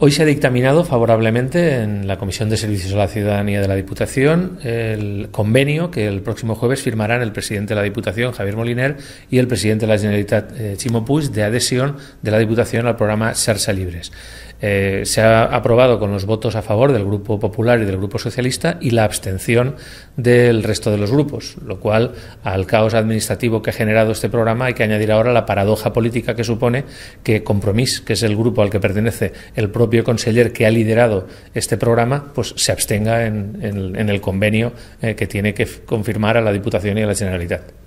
Hoy se ha dictaminado favorablemente en la Comisión de Servicios a la Ciudadanía de la Diputación el convenio que el próximo jueves firmarán el presidente de la Diputación, Javier Moliner, y el presidente de la Generalitat, Chimo eh, Puig, de adhesión de la Diputación al programa Sarsa Libres. Eh, se ha aprobado con los votos a favor del Grupo Popular y del Grupo Socialista y la abstención del resto de los grupos, lo cual al caos administrativo que ha generado este programa hay que añadir ahora la paradoja política que supone que Compromís, que es el grupo al que pertenece el propio conseller que ha liderado este programa pues se abstenga en, el convenio eh, que tiene que confirmar a la Diputación y a la Generalitat.